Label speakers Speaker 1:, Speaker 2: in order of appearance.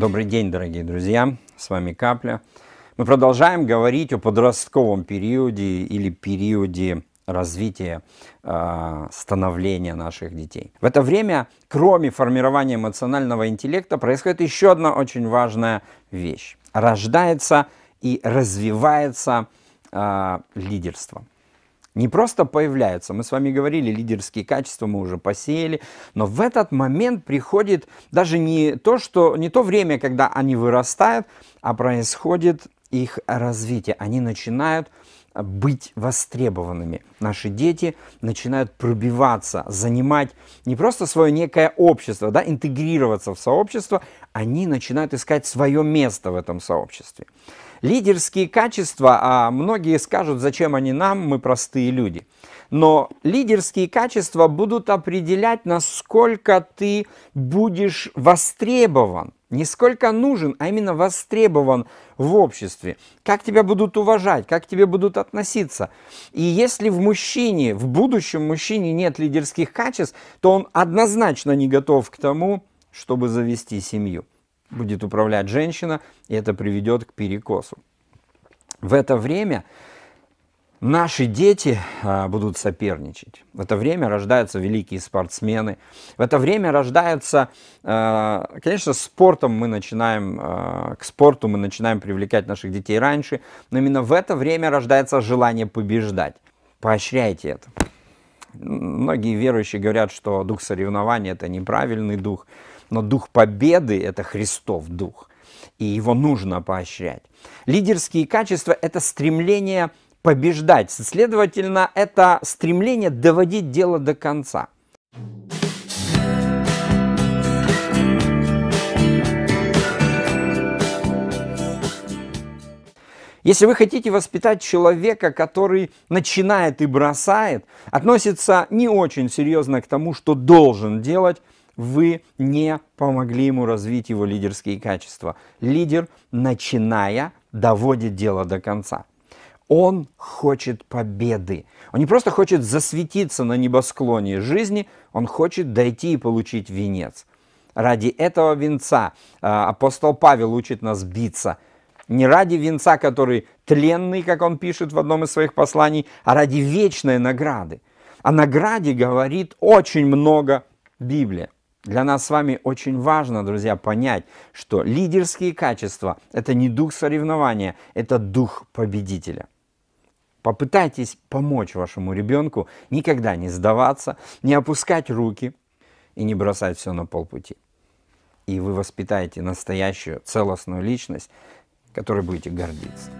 Speaker 1: Добрый день, дорогие друзья, с вами Капля. Мы продолжаем говорить о подростковом периоде или периоде развития, э, становления наших детей. В это время, кроме формирования эмоционального интеллекта, происходит еще одна очень важная вещь. Рождается и развивается э, лидерство не просто появляются. Мы с вами говорили, лидерские качества мы уже посеяли, но в этот момент приходит даже не то, что, не то время, когда они вырастают, а происходит их развитие. Они начинают быть востребованными. Наши дети начинают пробиваться, занимать не просто свое некое общество, да, интегрироваться в сообщество, они начинают искать свое место в этом сообществе. Лидерские качества, а многие скажут, зачем они нам, мы простые люди. Но лидерские качества будут определять, насколько ты будешь востребован. Не сколько нужен, а именно востребован в обществе. Как тебя будут уважать, как к тебе будут относиться. И если в мужчине, в будущем мужчине нет лидерских качеств, то он однозначно не готов к тому, чтобы завести семью будет управлять женщина, и это приведет к перекосу. В это время Наши дети а, будут соперничать. В это время рождаются великие спортсмены. В это время рождаются, а, конечно, спортом мы начинаем, а, к спорту мы начинаем привлекать наших детей раньше, но именно в это время рождается желание побеждать. Поощряйте это. Многие верующие говорят, что дух соревнования – это неправильный дух, но дух победы – это Христов дух, и его нужно поощрять. Лидерские качества – это стремление побеждать, следовательно, это стремление доводить дело до конца – Если вы хотите воспитать человека, который начинает и бросает, относится не очень серьезно к тому, что должен делать, вы не помогли ему развить его лидерские качества. Лидер, начиная, доводит дело до конца. Он хочет победы. Он не просто хочет засветиться на небосклоне жизни, он хочет дойти и получить венец. Ради этого венца э, апостол Павел учит нас биться – не ради венца, который тленный, как он пишет в одном из своих посланий, а ради вечной награды. О награде говорит очень много Библия. Для нас с вами очень важно, друзья, понять, что лидерские качества – это не дух соревнования, это дух победителя. Попытайтесь помочь вашему ребенку никогда не сдаваться, не опускать руки и не бросать все на полпути. И вы воспитаете настоящую целостную личность, которой будете гордиться.